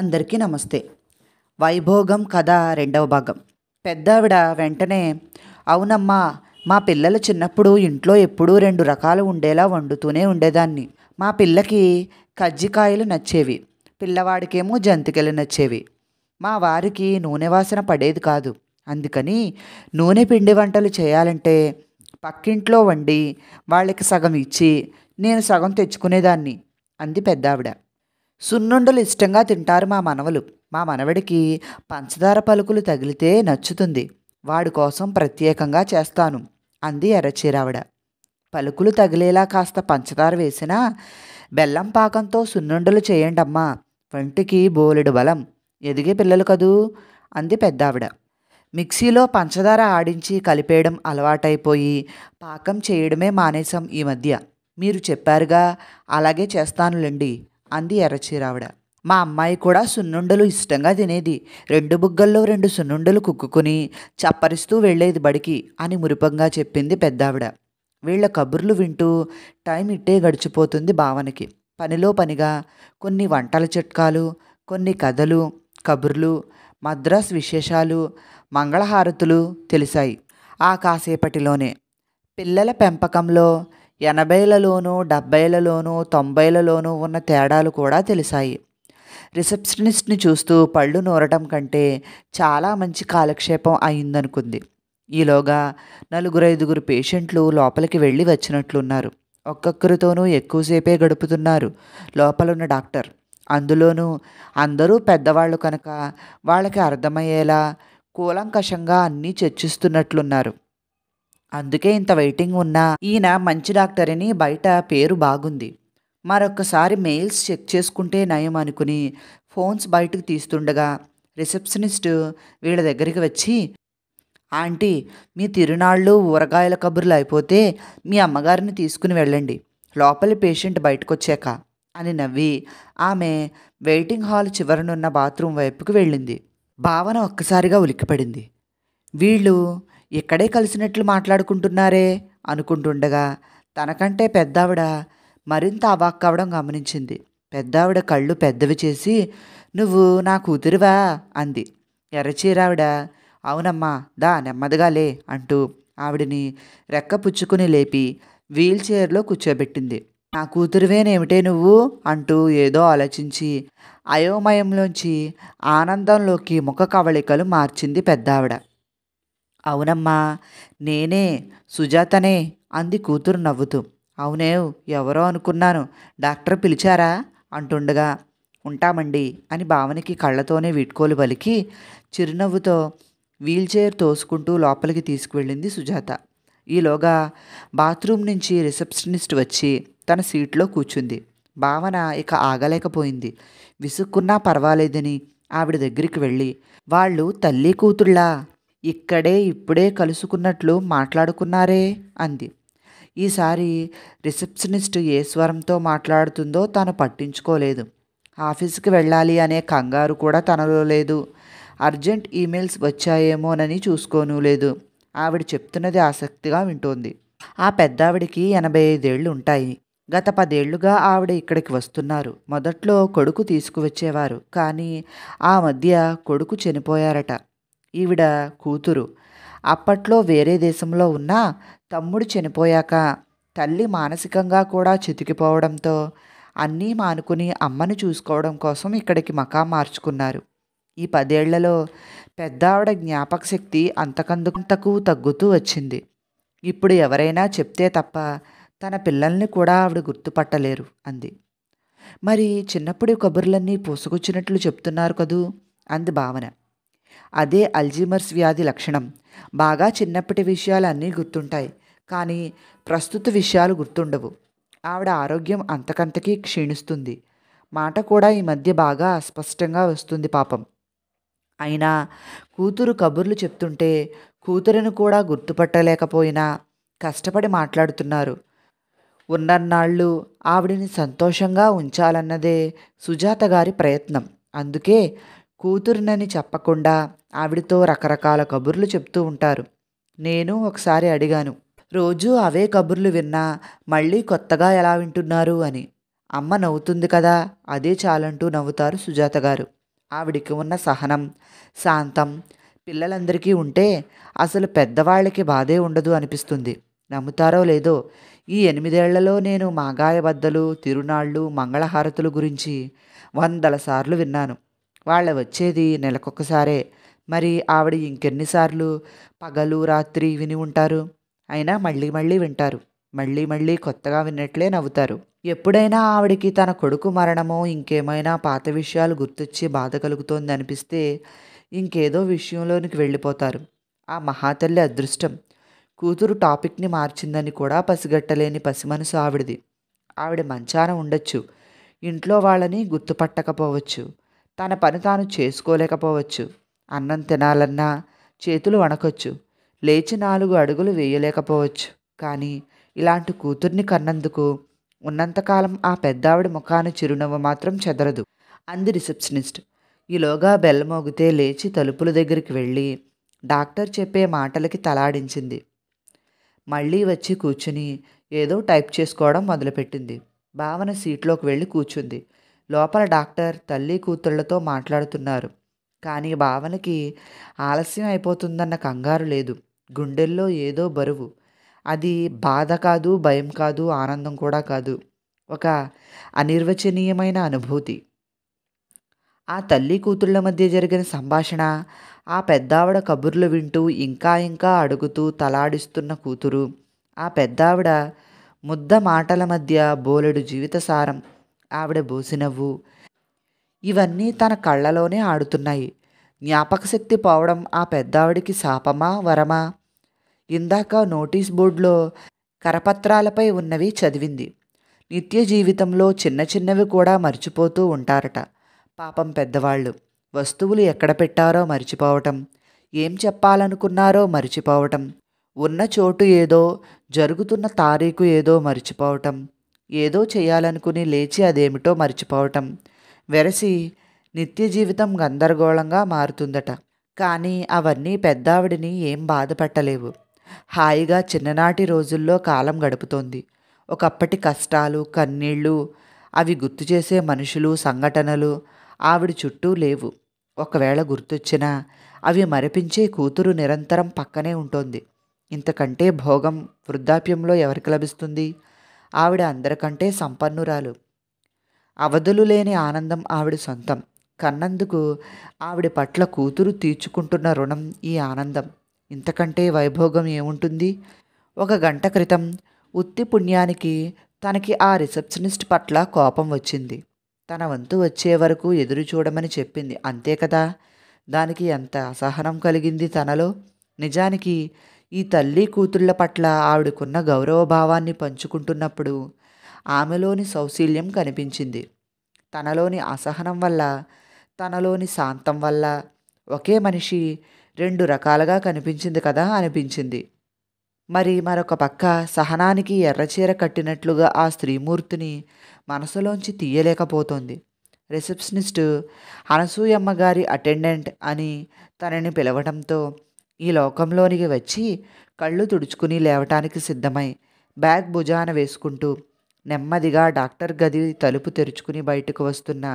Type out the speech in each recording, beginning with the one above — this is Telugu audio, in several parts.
అందరికీ నమస్తే వైభోగం కథ రెండవ భాగం పెద్దావిడ వెంటనే అవునమ్మా మా పిల్లలు చిన్నప్పుడు ఇంట్లో ఎప్పుడూ రెండు రకాలు ఉండేలా వండుతూనే ఉండేదాన్ని మా పిల్లకి కజ్జికాయలు నచ్చేవి పిల్లవాడికేమో జంతికలు నచ్చేవి మా వారికి నూనె వాసన పడేది కాదు అందుకని నూనె పిండి వంటలు చేయాలంటే పక్కింట్లో వండి వాళ్ళకి సగం ఇచ్చి నేను సగం తెచ్చుకునేదాన్ని అంది పెద్దావిడ సున్నుండలు ఇష్టంగా తింటారు మా మనవలు మా మనవడికి పంచదార పలుకులు తగిలితే నచ్చుతుంది వాడి కోసం ప్రత్యేకంగా చేస్తాను అంది ఎర్రచీరావిడ పలుకులు తగిలేలా కాస్త పంచదార వేసినా బెల్లం పాకంతో సున్నుండలు చేయండమ్మా వంటికి బోలెడు బలం ఎదిగే పిల్లలు కదూ అంది పెద్దావిడ మిక్సీలో పంచదార ఆడించి కలిపేయడం అలవాటైపోయి పాకం చేయడమే మానేశాం ఈ మధ్య మీరు చెప్పారుగా అలాగే చేస్తానులేండి అంది ఎర్రచీరావిడ మా అమ్మాయి కూడా సున్నుండలు ఇష్టంగా తినేది రెండు బుగ్గల్లో రెండు సున్నుండలు కుక్కుని చప్పరిస్తూ వెళ్ళేది బడికి అని మురిపంగా చెప్పింది పెద్దావిడ వీళ్ల కబుర్లు వింటూ టైం ఇట్టే గడిచిపోతుంది భావనకి పనిలో పనిగా కొన్ని వంటల చిట్కాలు కొన్ని కథలు కబుర్లు మద్రాస్ విశేషాలు మంగళహారతులు తెలిసాయి ఆ కాసేపటిలోనే పిల్లల పెంపకంలో ఎనభైలలోనూ డెబ్బైలలోనూ తొంభైలలోనూ ఉన్న తేడాలు కూడా తెలిసాయి రిసెప్షనిస్ట్ని చూస్తూ పళ్ళు నూరటం కంటే చాలా మంచి కాలక్షేపం అయిందనుకుంది ఈలోగా నలుగురైదుగురు పేషెంట్లు లోపలికి వెళ్ళి వచ్చినట్లున్నారు ఒక్కొక్కరితోనూ ఎక్కువసేపే గడుపుతున్నారు లోపలున్న డాక్టర్ అందులోనూ అందరూ పెద్దవాళ్ళు కనుక వాళ్ళకి అర్థమయ్యేలా కూలంకషంగా అన్నీ చర్చిస్తున్నట్లున్నారు అందుకే ఇంత వెయిటింగ్ ఉన్నా ఈయన మంచి డాక్టర్ అని బయట పేరు బాగుంది మరొకసారి మెయిల్స్ చెక్ చేసుకుంటే నయం అనుకుని ఫోన్స్ బయటకు తీస్తుండగా రిసెప్షనిస్ట్ వీళ్ళ దగ్గరికి వచ్చి ఆంటీ మీ తిరునాళ్ళు ఊరగాయల కబుర్లు అయిపోతే మీ అమ్మగారిని తీసుకుని వెళ్ళండి లోపలి పేషెంట్ బయటకు వచ్చాక అని నవ్వి ఆమె వెయిటింగ్ హాల్ చివరనున్న బాత్రూమ్ వైపుకు వెళ్ళింది భావన ఒక్కసారిగా ఉలిక్కిపడింది వీళ్ళు ఇక్కడే కలిసినట్లు మాట్లాడుకుంటున్నారే అనుకుంటుండగా తనకంటే పెద్దావిడ మరింత అవాక్కవడం గమనించింది పెద్దావిడ కళ్ళు పెద్దవి చేసి నువ్వు నా కూతురువా అంది ఎర్రచీరావిడ అవునమ్మా దా నెమ్మదిగా లే అంటూ ఆవిడిని రెక్క పుచ్చుకుని లేపి వీల్ చైర్లో కూర్చోబెట్టింది నా కూతురువేనేమిటే నువ్వు అంటూ ఏదో ఆలోచించి అయోమయంలోంచి ఆనందంలోకి ముఖ కవళికలు మార్చింది పెద్దావిడ అవునమ్మా నేనే సుజాతనే అంది కూతురు నవ్వుతూ అవునే ఎవరో అనుకున్నాను డాక్టర్ పిలిచారా అంటుండగా ఉంటామండి అని భావనకి కళ్ళతోనే వీట్కోలు పలికి చిరునవ్వుతో వీల్చైర్ తోసుకుంటూ లోపలికి తీసుకువెళ్ళింది సుజాత ఈలోగా బాత్రూమ్ నుంచి రిసెప్షనిస్ట్ వచ్చి తన సీట్లో కూర్చుంది భావన ఇక ఆగలేకపోయింది విసుక్కున్నా పర్వాలేదని ఆవిడ దగ్గరికి వెళ్ళి వాళ్ళు తల్లి కూతుళ్ళ ఇక్కడే ఇప్పుడే కలుసుకున్నట్లు మాట్లాడుకున్నారే అంది ఈసారి రిసెప్షనిస్ట్ ఏ స్వరంతో మాట్లాడుతుందో తను పట్టించుకోలేదు ఆఫీస్కి వెళ్ళాలి అనే కంగారు కూడా తనలో లేదు అర్జెంట్ ఈమెయిల్స్ వచ్చాయేమోనని చూసుకోను లేదు ఆవిడ చెప్తున్నది ఆసక్తిగా వింటోంది ఆ పెద్దావిడికి ఎనభై ఐదేళ్లు ఉంటాయి గత పదేళ్లుగా ఆవిడ ఇక్కడికి వస్తున్నారు మొదట్లో కొడుకు తీసుకువచ్చేవారు కానీ ఆ మధ్య కొడుకు చనిపోయారట ఈవిడ కూతురు అప్పట్లో వేరే దేశంలో ఉన్న తమ్ముడు చనిపోయాక తల్లి మానసికంగా కూడా చితికిపోవడంతో అన్నీ మానుకుని అమ్మని చూసుకోవడం కోసం ఇక్కడికి మకా మార్చుకున్నారు ఈ పదేళ్లలో పెద్దావిడ జ్ఞాపక శక్తి అంతకందుకంతకు తగ్గుతూ వచ్చింది ఇప్పుడు ఎవరైనా చెప్తే తప్ప తన పిల్లల్ని కూడా ఆవిడ గుర్తుపట్టలేరు అంది మరి చిన్నప్పుడు కబుర్లన్నీ పూసుకొచ్చినట్లు చెప్తున్నారు కదూ అంది భావన అదే అల్జీమర్స్ వ్యాధి లక్షణం బాగా చిన్నప్పటి విషయాలు అన్నీ గుర్తుంటాయి కానీ ప్రస్తుత విషయాలు గుర్తుండవు ఆవిడ ఆరోగ్యం అంతకంతకీ క్షీణిస్తుంది మాట కూడా ఈ మధ్య బాగా అస్పష్టంగా వస్తుంది పాపం అయినా కూతురు కబుర్లు చెప్తుంటే కూతురును కూడా గుర్తుపట్టలేకపోయినా కష్టపడి మాట్లాడుతున్నారు ఉన్నన్నాళ్ళు ఆవిడిని సంతోషంగా ఉంచాలన్నదే సుజాత గారి ప్రయత్నం అందుకే కూతురునని చెప్పకుండా ఆవిడతో రకరకాల కబుర్లు చెప్తూ ఉంటారు నేను ఒకసారి అడిగాను రోజూ అవే కబుర్లు విన్నా మళ్ళీ కొత్తగా ఎలా వింటున్నారు అని అమ్మ నవ్వుతుంది కదా అదే చాలంటూ నవ్వుతారు సుజాత గారు ఆవిడికి ఉన్న సహనం శాంతం పిల్లలందరికీ ఉంటే అసలు పెద్దవాళ్ళకి బాధే ఉండదు అనిపిస్తుంది నమ్ముతారో లేదో ఈ ఎనిమిదేళ్లలో నేను మాగాయబద్దలు తిరునాళ్ళు మంగళహారతులు గురించి వందల సార్లు విన్నాను వాళ్ళ వచ్చేది నెలకొకసారే మరి ఆవిడ ఇంకెన్నిసార్లు పగలు రాత్రి విని ఉంటారు అయినా మళ్ళీ మళ్ళీ వింటారు మళ్ళీ మళ్ళీ కొత్తగా విన్నట్లే నవ్వుతారు ఎప్పుడైనా ఆవిడికి తన కొడుకు మరణమో ఇంకేమైనా పాత విషయాలు గుర్తొచ్చి బాధ కలుగుతోంది అనిపిస్తే ఇంకేదో విషయంలోనికి వెళ్ళిపోతారు ఆ మహాతల్లి అదృష్టం కూతురు టాపిక్ని మార్చిందని కూడా పసిగట్టలేని పసిమనసు ఆవిడది ఆవిడ మంచాన ఉండొచ్చు ఇంట్లో వాళ్ళని గుర్తుపట్టకపోవచ్చు తన పని తాను చేసుకోలేకపోవచ్చు అన్నం తినాలన్నా చేతులు వణకొచ్చు లేచి నాలుగు అడుగులు వేయలేకపోవచ్చు కానీ ఇలాంటి కూతుర్ని కన్నందుకు ఉన్నంతకాలం ఆ పెద్దావిడ ముఖాన చిరునవ్వు మాత్రం చెదరదు అంది రిసెప్షనిస్ట్ ఈలోగా బెల్ మోగితే లేచి తలుపుల దగ్గరికి వెళ్ళి డాక్టర్ చెప్పే మాటలకి తలాడించింది మళ్ళీ వచ్చి కూర్చుని ఏదో టైప్ చేసుకోవడం మొదలుపెట్టింది భావన సీట్లోకి వెళ్ళి కూర్చుంది లోపల డాక్టర్ తల్లి కూతుళ్లతో మాట్లాడుతున్నారు కానీ భావనకి ఆలస్యం అయిపోతుందన్న కంగారు లేదు గుండెల్లో ఏదో బరువు అది బాధ కాదు భయం కాదు ఆనందం కూడా కాదు ఒక అనిర్వచనీయమైన అనుభూతి ఆ తల్లి కూతుళ్ళ మధ్య జరిగిన సంభాషణ ఆ పెద్దావిడ కబుర్లు వింటూ ఇంకా ఇంకా అడుగుతూ తలాడిస్తున్న కూతురు ఆ పెద్దావిడ ముద్ద మాటల మధ్య బోలెడు జీవిత సారం ఆవిడ బూసినవ్వు ఇవన్నీ తన కళ్ళలోనే ఆడుతున్నాయి జ్ఞాపక శక్తి పోవడం ఆ పెద్దావిడికి శాపమా వరమా ఇందాక నోటీస్ బోర్డులో కరపత్రాలపై ఉన్నవి చదివింది నిత్య జీవితంలో చిన్న చిన్నవి కూడా మర్చిపోతూ ఉంటారట పాపం పెద్దవాళ్ళు వస్తువులు ఎక్కడ పెట్టారో మర్చిపోవటం ఏం చెప్పాలనుకున్నారో మర్చిపోవటం ఉన్న చోటు ఏదో జరుగుతున్న తారీఖు ఏదో మర్చిపోవటం ఏదో చేయాలనుకుని లేచి అదేమిటో మర్చిపోవటం వెరసి నిత్య జీవితం గందరగోళంగా మారుతుందట కానీ అవన్నీ పెద్దావిడిని ఏం బాధపట్టలేవు హాయిగా చిన్ననాటి రోజుల్లో కాలం గడుపుతోంది ఒకప్పటి కష్టాలు కన్నీళ్ళు అవి గుర్తు చేసే మనుషులు సంఘటనలు ఆవిడ చుట్టూ లేవు ఒకవేళ గుర్తొచ్చినా అవి మరపించే కూతురు నిరంతరం పక్కనే ఉంటుంది ఇంతకంటే భోగం వృద్ధాప్యంలో ఎవరికి లభిస్తుంది ఆవిడ అందరికంటే సంపన్నురాలు అవధులు లేని ఆనందం ఆవిడ సొంతం కన్నందుకు ఆవిడ పట్ల కూతురు తీర్చుకుంటున్న రుణం ఈ ఆనందం ఇంతకంటే వైభోగం ఏముంటుంది ఒక గంట క్రితం ఉత్తి పుణ్యానికి తనకి ఆ రిసెప్షనిస్ట్ పట్ల కోపం వచ్చింది తన వంతు వచ్చే వరకు ఎదురు చూడమని చెప్పింది అంతే కదా దానికి ఎంత అసహనం కలిగింది తనలో నిజానికి ఈ తల్లి కూతుళ్ళ పట్ల ఆవిడకున్న గౌరవభావాన్ని పంచుకుంటున్నప్పుడు ఆమెలోని సౌశీల్యం కనిపించింది తనలోని అసహనం వల్ల తనలోని శాంతం వల్ల ఒకే మనిషి రెండు రకాలుగా కనిపించింది కదా అనిపించింది మరి మరొక పక్క సహనానికి ఎర్రచీర కట్టినట్లుగా ఆ స్త్రీమూర్తిని మనసులోంచి తీయలేకపోతోంది రిసెప్షనిస్టు అనసూయమ్మ గారి అటెండెంట్ అని తనని పిలవడంతో ఈ లోకంలోనికి వచ్చి కళ్ళు తుడుచుకుని లేవటానికి సిద్ధమై బ్యాగ్ భుజాన వేసుకుంటూ నెమ్మదిగా డాక్టర్ గది తలుపు తెరుచుకుని బయటకు వస్తున్న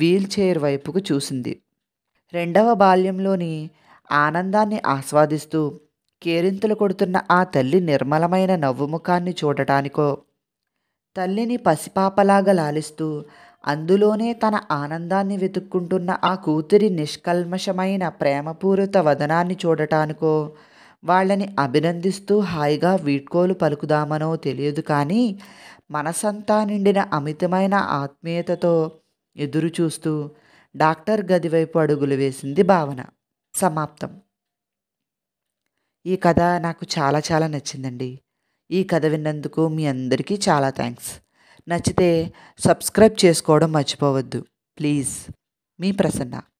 వీల్ చైర్ వైపుకు చూసింది రెండవ బాల్యంలోని ఆనందాన్ని ఆస్వాదిస్తూ కేరింతలు కొడుతున్న ఆ తల్లి నిర్మలమైన నవ్వుముఖాన్ని చూడటానికో తల్లిని పసిపాపలాగా లాలిస్తూ అందులోనే తన ఆనందాన్ని వెతుక్కుంటున్న ఆ కూతురి నిష్కల్మషమైన ప్రేమపూరిత వదనాన్ని చూడటానికో వాళ్ళని అభినందిస్తూ హాయిగా వీడ్కోలు పలుకుదామనో తెలియదు కానీ మనసంతా నిండిన అమితమైన ఆత్మీయతతో ఎదురు చూస్తూ డాక్టర్ గదివైపు అడుగులు వేసింది భావన సమాప్తం ఈ కథ నాకు చాలా చాలా నచ్చిందండి ఈ కథ విన్నందుకు మీ అందరికీ చాలా థ్యాంక్స్ నచ్చితే సబ్స్క్రైబ్ చేసుకోవడం మర్చిపోవద్దు ప్లీజ్ మీ ప్రసన్న